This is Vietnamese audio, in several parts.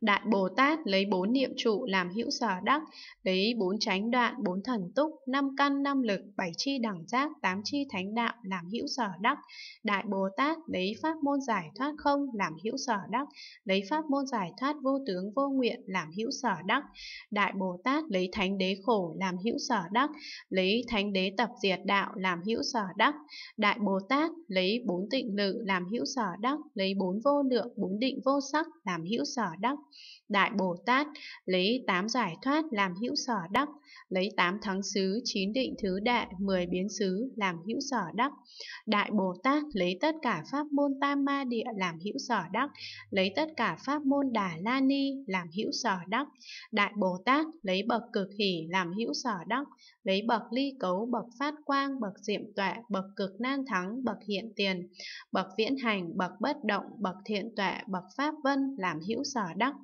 Đại Bồ Tát lấy bốn niệm trụ làm hữu sở đắc, lấy bốn chánh đoạn, bốn thần túc, năm căn, năm lực, bảy chi đẳng giác, tám chi thánh đạo làm hữu sở đắc. Đại Bồ Tát lấy pháp môn giải thoát không làm hữu sở đắc, lấy pháp môn giải thoát vô tướng vô nguyện làm hữu sở đắc. Đại Bồ Tát lấy thánh đế khổ làm hữu sở đắc, lấy thánh đế tập diệt đạo làm hữu sở đắc. Đại Bồ Tát lấy bốn tịnh lự làm hữu sở đắc, lấy bốn vô lượng, bốn định vô sắc làm hữu sở đắc. Đại Bồ Tát lấy tám giải thoát làm hữu sở đắc, lấy tám thắng xứ, chín định thứ đệ, mười biến xứ làm hữu sở đắc. Đại Bồ Tát lấy tất cả pháp môn tam ma địa làm hữu sở đắc, lấy tất cả pháp môn đà la ni làm hữu sở đắc. Đại Bồ Tát lấy bậc cực hỷ làm hữu sở đắc, lấy bậc ly cấu, bậc phát quang, bậc diệm tuệ, bậc cực nan thắng, bậc hiện tiền, bậc viễn hành, bậc bất động, bậc thiện tuệ, bậc pháp vân làm hữu sở đắc.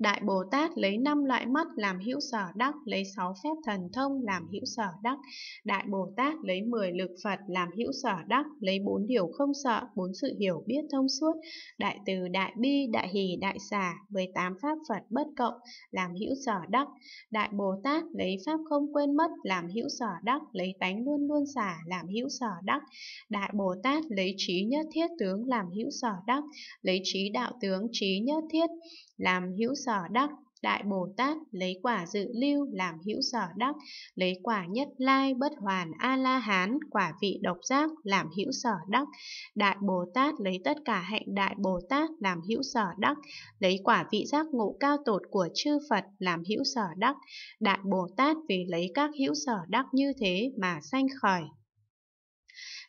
Đại Bồ Tát lấy năm loại mắt làm hữu sở đắc, lấy sáu phép thần thông làm hữu sở đắc. Đại Bồ Tát lấy mười lực Phật làm hữu sở đắc, lấy bốn điều không sợ, bốn sự hiểu biết thông suốt. Đại từ đại bi, đại hỷ, đại xả với tám pháp Phật bất cộng làm hữu sở đắc. Đại Bồ Tát lấy pháp không quên mất làm hữu sở đắc, lấy tánh luôn luôn xả làm hữu sở đắc. Đại Bồ Tát lấy trí nhất thiết tướng làm hữu sở đắc, lấy trí đạo tướng trí nhất thiết làm hữu sở đắc đại bồ tát lấy quả dự lưu làm hữu sở đắc lấy quả nhất lai bất hoàn a la hán quả vị độc giác làm hữu sở đắc đại bồ tát lấy tất cả hạnh đại bồ tát làm hữu sở đắc lấy quả vị giác ngộ cao tột của chư phật làm hữu sở đắc đại bồ tát vì lấy các hữu sở đắc như thế mà sanh khởi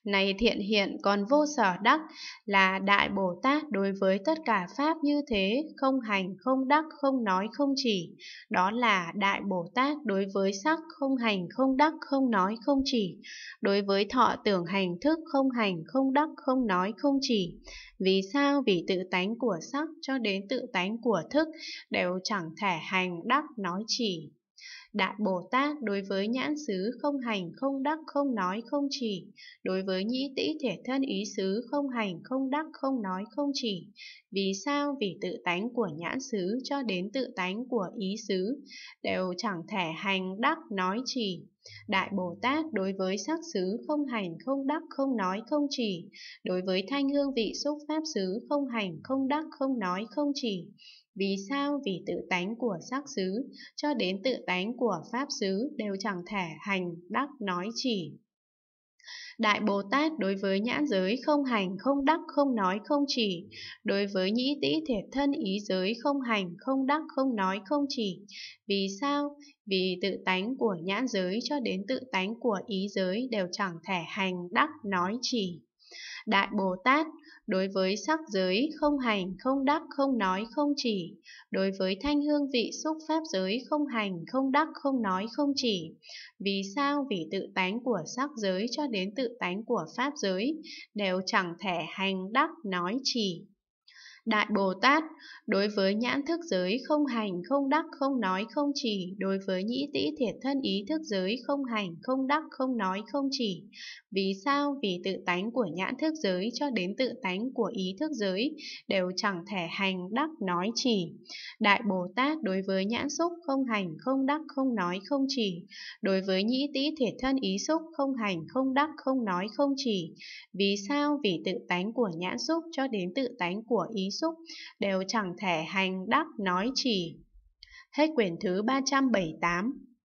này thiện hiện còn vô sở đắc là Đại Bồ Tát đối với tất cả Pháp như thế, không hành, không đắc, không nói, không chỉ. Đó là Đại Bồ Tát đối với sắc, không hành, không đắc, không nói, không chỉ. Đối với thọ tưởng hành thức, không hành, không đắc, không nói, không chỉ. Vì sao? Vì tự tánh của sắc cho đến tự tánh của thức đều chẳng thể hành, đắc, nói, chỉ. Đại Bồ Tát đối với nhãn xứ không hành không đắc không nói không chỉ, đối với nhĩ tĩ thể thân ý xứ không hành không đắc không nói không chỉ. Vì sao? Vì tự tánh của nhãn xứ cho đến tự tánh của ý xứ đều chẳng thể hành đắc nói chỉ. Đại Bồ Tát đối với sắc xứ không hành không đắc không nói không chỉ, đối với thanh hương vị xúc pháp xứ không hành không đắc không nói không chỉ. Vì sao? Vì tự tánh của sắc xứ cho đến tự tánh của pháp xứ đều chẳng thể hành đắc nói chỉ. Đại Bồ Tát đối với nhãn giới không hành không đắc không nói không chỉ, đối với nhĩ tĩ thiệt thân ý giới không hành không đắc không nói không chỉ. Vì sao? Vì tự tánh của nhãn giới cho đến tự tánh của ý giới đều chẳng thể hành đắc nói chỉ. Đại Bồ Tát đối với sắc giới không hành, không đắc, không nói, không chỉ, đối với thanh hương vị xúc pháp giới không hành, không đắc, không nói, không chỉ. Vì sao? Vì tự tánh của sắc giới cho đến tự tánh của pháp giới đều chẳng thể hành đắc nói chỉ. Đại Bồ Tát, đối với nhãn thức giới không hành, không đắc, không nói, không chỉ, đối với nhĩ tĩ thiệt thân ý thức giới không hành, không đắc, không nói, không chỉ. Vì sao? Vì tự tánh của nhãn thức giới cho đến tự tánh của ý thức giới đều chẳng thể hành, đắc, nói, chỉ. Đại Bồ Tát đối với nhãn xúc không hành, không đắc, không nói, không chỉ, đối với nhĩ tĩ thiệt thân ý xúc không hành, không đắc, không nói, không chỉ. Vì sao? Vì tự tánh của nhãn xúc cho đến tự tánh của ý xúc đều chẳng thể hành đắc nói chỉ. Hết quyển thứ 378